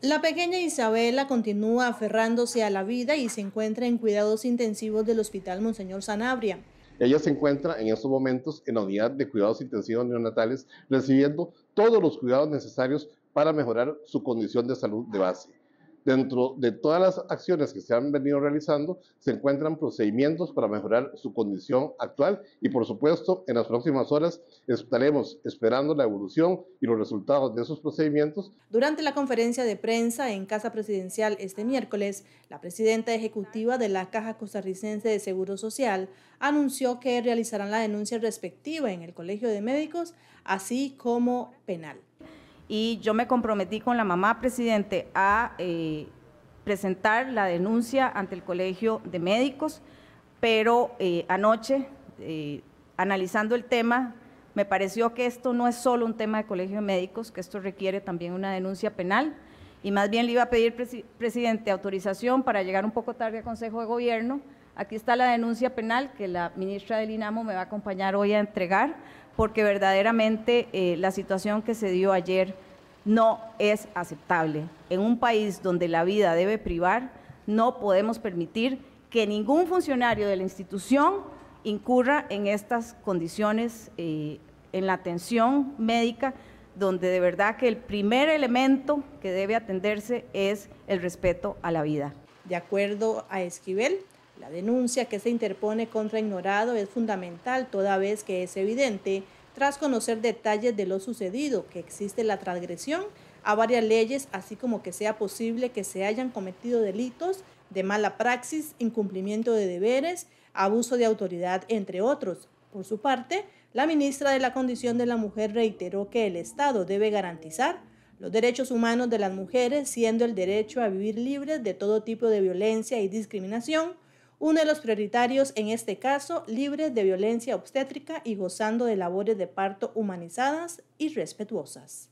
La pequeña Isabela continúa aferrándose a la vida y se encuentra en cuidados intensivos del Hospital Monseñor Sanabria. Ella se encuentra en estos momentos en la unidad de cuidados intensivos neonatales recibiendo todos los cuidados necesarios para mejorar su condición de salud de base. Dentro de todas las acciones que se han venido realizando, se encuentran procedimientos para mejorar su condición actual y, por supuesto, en las próximas horas estaremos esperando la evolución y los resultados de esos procedimientos. Durante la conferencia de prensa en Casa Presidencial este miércoles, la presidenta ejecutiva de la Caja Costarricense de Seguro Social anunció que realizarán la denuncia respectiva en el Colegio de Médicos, así como penal y yo me comprometí con la mamá presidente a eh, presentar la denuncia ante el Colegio de Médicos, pero eh, anoche, eh, analizando el tema, me pareció que esto no es solo un tema de Colegio de Médicos, que esto requiere también una denuncia penal, y más bien le iba a pedir, presidente, autorización para llegar un poco tarde al Consejo de Gobierno. Aquí está la denuncia penal que la ministra del INAMO me va a acompañar hoy a entregar, porque verdaderamente eh, la situación que se dio ayer no es aceptable. En un país donde la vida debe privar, no podemos permitir que ningún funcionario de la institución incurra en estas condiciones, eh, en la atención médica, donde de verdad que el primer elemento que debe atenderse es el respeto a la vida. De acuerdo a Esquivel, la denuncia que se interpone contra Ignorado es fundamental toda vez que es evidente, tras conocer detalles de lo sucedido, que existe la transgresión a varias leyes, así como que sea posible que se hayan cometido delitos de mala praxis, incumplimiento de deberes, abuso de autoridad, entre otros. Por su parte, la ministra de la Condición de la Mujer reiteró que el Estado debe garantizar los derechos humanos de las mujeres, siendo el derecho a vivir libres de todo tipo de violencia y discriminación, uno de los prioritarios en este caso, libre de violencia obstétrica y gozando de labores de parto humanizadas y respetuosas.